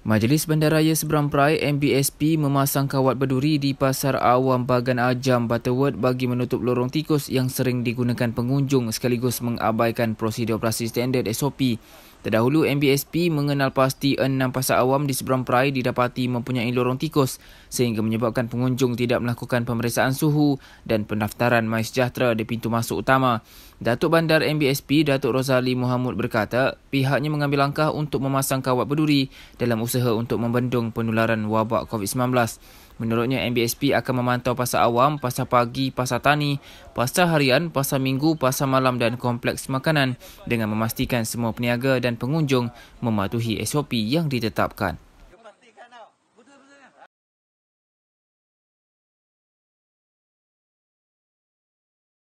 Majlis Bandaraya Seberang Perai MBSP memasang kawat berduri di Pasar Awam Bagan Ajam Butterworth bagi menutup lorong tikus yang sering digunakan pengunjung sekaligus mengabaikan prosedur operasi standard SOP. Terdahulu MBSP mengenal pasti enam pasar awam di Seberang Perai didapati mempunyai lorong tikus sehingga menyebabkan pengunjung tidak melakukan pemeriksaan suhu dan pendaftaran mai sejahtera di pintu masuk utama. Datuk Bandar MBSP Datuk Rosali Muhammad berkata pihaknya mengambil langkah untuk memasang kawat berduri dalam usaha untuk membendung penularan wabak COVID-19. Menurutnya, MBSP akan memantau pasar awam, pasar pagi, pasar tani, pasar harian, pasar minggu, pasar malam dan kompleks makanan dengan memastikan semua peniaga dan pengunjung mematuhi SOP yang ditetapkan.